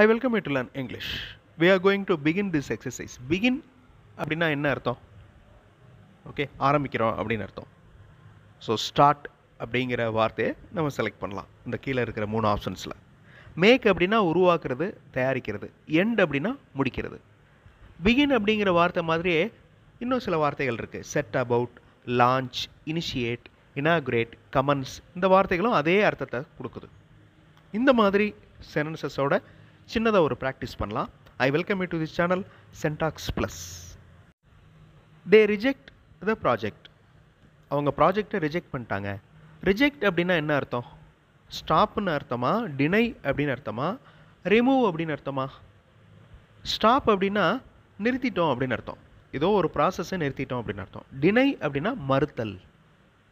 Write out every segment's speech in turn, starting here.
I welcome you to learn English we are going to begin this exercise begin அப்படின்னா என்ன அர்த்தம் okay ஆரம்பிக்கிறோம் அப்படின்னு அர்த்தம் ஸோ ஸ்டார்ட் அப்படிங்கிற வார்த்தையை நம்ம செலக்ட் பண்ணலாம் இந்த கீழே இருக்கிற மூணு ஆப்ஷன்ஸில் மேக் அப்படின்னா உருவாக்குறது தயாரிக்கிறது எண்ட் அப்படின்னா முடிக்கிறது பிகின் அப்படிங்கிற வார்த்தை மாதிரியே இன்னும் சில வார்த்தைகள் இருக்குது set about launch initiate inaugurate commence இந்த வார்த்தைகளும் அதே அர்த்தத்தை கொடுக்குது இந்த மாதிரி சென்டென்சஸோட சின்னதாக ஒரு ப்ராக்டிஸ் பண்ணலாம் I welcome you to this channel syntax plus they reject the project அவங்க ப்ராஜெக்டை ரிஜெக்ட் பண்ணிட்டாங்க ரிஜெக்ட் அப்படின்னா என்ன அர்த்தம் ஸ்டாப்னு அர்த்தமா டினை அப்படின்னு அர்த்தமா ரிமூவ் அப்படின்னு அர்த்தமா ஸ்டாப் அப்படின்னா நிறுத்திட்டோம் அப்படின்னு அர்த்தம் ஏதோ ஒரு ப்ராசஸை நிறுத்திட்டோம் அப்படின்னு அர்த்தம் டினை அப்படின்னா மறுத்தல்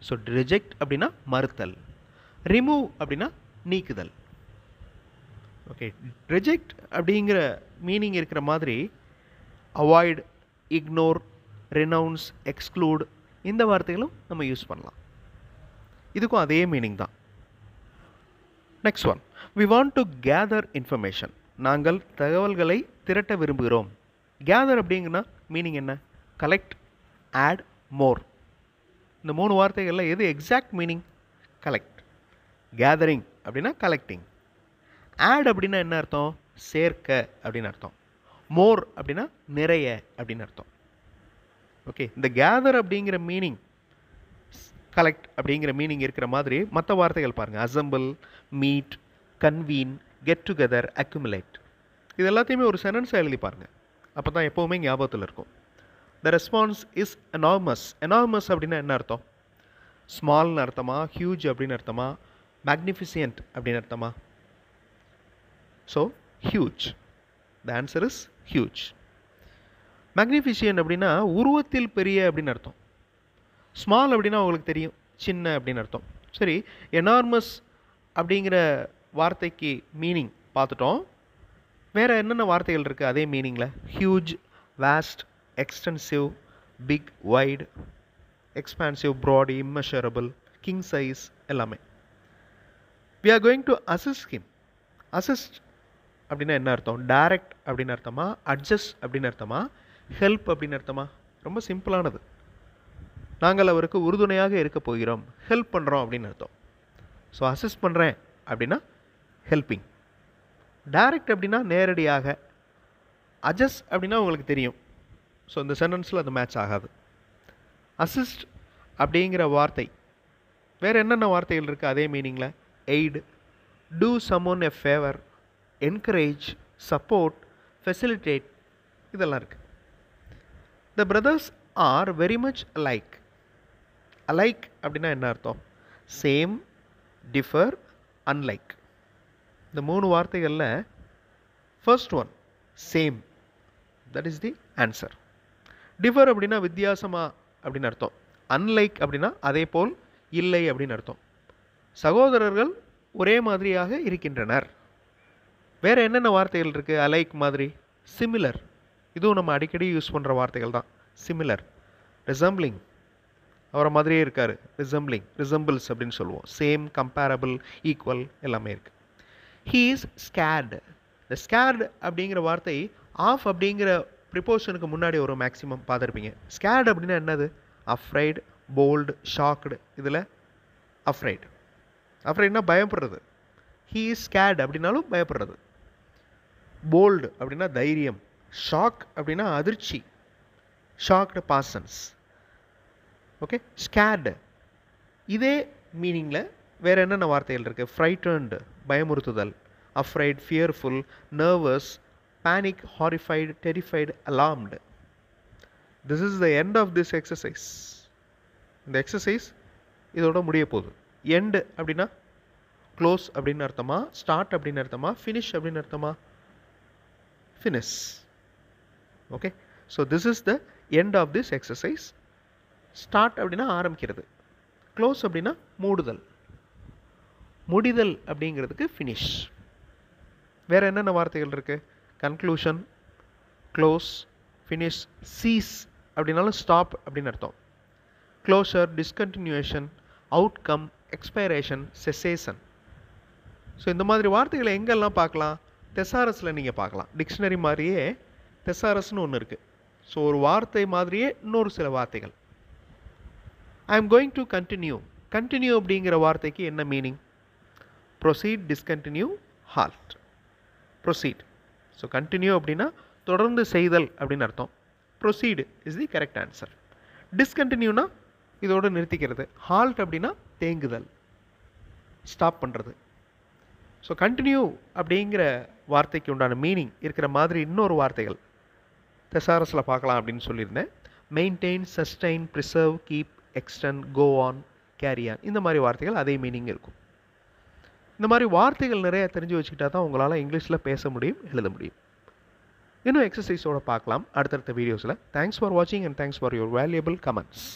ஸோ ரிஜெக்ட் அப்படின்னா மறுத்தல் ரிமூவ் அப்படின்னா நீக்குதல் ஓகே ரிஜெக்ட் அப்படிங்கிற மீனிங் இருக்கிற மாதிரி அவாய்ட் இக்னோர் ரினவுன்ஸ் எக்ஸ்க்ளூட் இந்த வார்த்தைகளும் நம்ம யூஸ் பண்ணலாம் இதுக்கும் அதே மீனிங் தான் next one we want to gather information நாங்கள் தகவல்களை திரட்ட விரும்புகிறோம் கேதர் அப்படிங்கன்னா மீனிங் என்ன கலெக்ட் ஆட் மோர் இந்த மூணு வார்த்தைகளில் எது எக்ஸாக்ட் மீனிங் கலெக்ட் கேதரிங் அப்படின்னா கலெக்டிங் ஆட் அப்படின்னா என்ன அர்த்தம் சேர்க்க அப்படின்னு அர்த்தம் மோர் அப்படின்னா நிறைய அப்படின்னு அர்த்தம் ஓகே இந்த கேதர் அப்படிங்கிற மீனிங் கலெக்ட் அப்படிங்கிற மீனிங் இருக்கிற மாதிரி மற்ற வார்த்தைகள் பாருங்கள் assemble meet convene get together accumulate இது எல்லாத்தையுமே ஒரு சென்டென்ஸாக எழுதி பாருங்கள் அப்போ தான் எப்போவுமே ஞாபகத்தில் இருக்கும் the response is enormous enormous அப்படின்னா என்ன அர்த்தம் ஸ்மால்னு அர்த்தமா ஹியூஜ் அப்படின்னு அர்த்தமா மேக்னிஃபிசியன்ட் அப்படின்னு அர்த்தமா so huge the answer is huge magnificent அப்படின்னா உருவத்தில் பெரிய அப்படின்னு அர்த்தம் ஸ்மால் அப்படின்னா உங்களுக்கு தெரியும் சின்ன அப்படின்னு அர்த்தம் சரி எனார்மஸ் அப்படிங்கிற வார்த்தைக்கு மீனிங் பார்த்துட்டோம் வேறு என்னென்ன வார்த்தைகள் இருக்குது அதே மீனிங்கில் huge vast extensive big wide expansive broad immeasurable king size எல்லாமே we are going to assist him assist அப்படின்னா என்ன அர்த்தம் டைரக்ட் அப்படின்னு அர்த்தமா அட்ஜஸ்ட் அப்படின்னு அர்த்தமா ஹெல்ப் அப்படின்னு அர்த்தமா ரொம்ப சிம்பிளானது நாங்கள் அவருக்கு உறுதுணையாக இருக்க போகிறோம் ஹெல்ப் பண்ணுறோம் அப்படின்னு அர்த்தம் ஸோ அசிஸ்ட் பண்ணுறேன் அப்படின்னா ஹெல்பிங் டைரக்ட் அப்படின்னா நேரடியாக அட்ஜஸ்ட் அப்படின்னா உங்களுக்கு தெரியும் ஸோ இந்த சென்டென்ஸில் அது மேட்ச் ஆகாது அசிஸ்ட் அப்படிங்கிற வார்த்தை வேறு என்னென்ன வார்த்தைகள் இருக்குது அதே மீனிங்கில் aid do someone a favour encourage support facilitate இதெல்லாம் இருக்குது the brothers are very much like alike அப்படின்னா என்ன அர்த்தம் சேம் டிஃபர் அன்லைக் இந்த மூணு வார்த்தைகளில் first one same that is the answer differ அப்படின்னா வித்தியாசமாக அப்படின்னு அர்த்தம் அன்லைக் அப்படின்னா அதே போல் இல்லை அப்படின்னு அர்த்தம் சகோதரர்கள் ஒரே மாதிரியாக இருக்கின்றனர் வேறு என்னென்ன வார்த்தைகள் இருக்குது அலைக் மாதிரி சிமிலர் இதுவும் நம்ம அடிக்கடி யூஸ் பண்ணுற வார்த்தைகள் தான் சிமிலர் ரிசம்பிளிங் அவரை மாதிரியே இருக்கார் ரிசம்பிளிங் ரிசம்பிள்ஸ் அப்படின்னு சொல்லுவோம் சேம் கம்பேரபிள் ஈக்குவல் எல்லாமே இருக்குது ஹீ இஸ் ஸ்கேர்டு இந்த ஸ்கேர்டு அப்படிங்கிற வார்த்தை ஆஃப் அப்படிங்கிற ப்ரிப்போஷனுக்கு முன்னாடி ஒரு மேக்ஸிமம் பார்த்துருப்பீங்க ஸ்கேர்டு அப்படின்னா என்னது அஃப்ரைடு போல்டு ஷாக்டு இதில் அஃப்ரைடு அஃப்ரைட்னா பயப்படுறது ஹீ இஸ் ஸ்கேர்டு அப்படின்னாலும் பயப்படுறது போல்டு அப்படின்னா தைரியம் ஷாக் அப்படின்னா அதிர்ச்சி ஷாக்டு பாசன்ஸ் ஓகே ஸ்கேர்டு இதே மீனிங்கில் வேறு என்னென்ன வார்த்தைகள் இருக்குது ஃப்ரைட்டர்ன்டு பயமுறுத்துதல் afraid fearful nervous panic horrified terrified alarmed this is the end of this exercise இந்த எக்ஸசைஸ் இதோட முடிய போகுது எண்டு அப்படின்னா க்ளோஸ் அப்படின்னு அர்த்தமா ஸ்டார்ட் அப்படின்னு அர்த்தமா ஃபினிஷ் அப்படின்னு அர்த்தமா finish okay so this is the end of this exercise start அப்படின்னா ஆரம்பிக்கிறது close அப்படின்னா மூடுதல் முடிதல் அப்படிங்கிறதுக்கு finish வேறு என்னென்ன வார்த்தைகள் இருக்குது கன்க்ளூஷன் க்ளோஸ் ஃபினிஷ் சீஸ் அப்படின்னாலும் ஸ்டாப் அப்படின்னு அர்த்தம் closure discontinuation outcome expiration cessation so இந்த மாதிரி வார்த்தைகளை எங்கெல்லாம் பார்க்கலாம் தெசாரஸில் நீங்கள் பார்க்கலாம் டிக்ஷனரி மாதிரியே தெசாரஸ்னு ஒன்று இருக்குது ஸோ ஒரு வார்த்தை மாதிரியே இன்னொரு சில வார்த்தைகள் I am going to continue continue அப்படிங்கிற வார்த்தைக்கு என்ன meaning proceed discontinue halt proceed so continue அப்படின்னா தொடர்ந்து செய்தல் அப்படின்னு அர்த்தம் proceed is the correct answer டிஸ்கண்டினியூனா இதோடு நிறுத்திக்கிறது ஹால்ட் அப்படின்னா தேங்குதல் ஸ்டாப் பண்ணுறது ஸோ கண்டினியூ அப்படிங்கிற வார்த்தைக்கு உண்டான மீனிங் இருக்கிற மாதிரி இன்னொரு வார்த்தைகள் தெசாரஸில் பார்க்கலாம் அப்படின்னு சொல்லியிருந்தேன் maintain sustain preserve keep extend go on on இந்த மாதிரி வார்த்தைகள் அதே மீனிங் இருக்கும் இந்த மாதிரி வார்த்தைகள் நிறைய தெரிஞ்சு வச்சுக்கிட்டா தான் உங்களால் இங்கிலீஷில் பேச முடியும் எழுத முடியும் இன்னும் எக்ஸசைஸோடு பார்க்கலாம் அடுத்தடுத்த வீடியோஸில் தேங்க்ஸ் ஃபார் வாட்சிங் and thanks for your valuable comments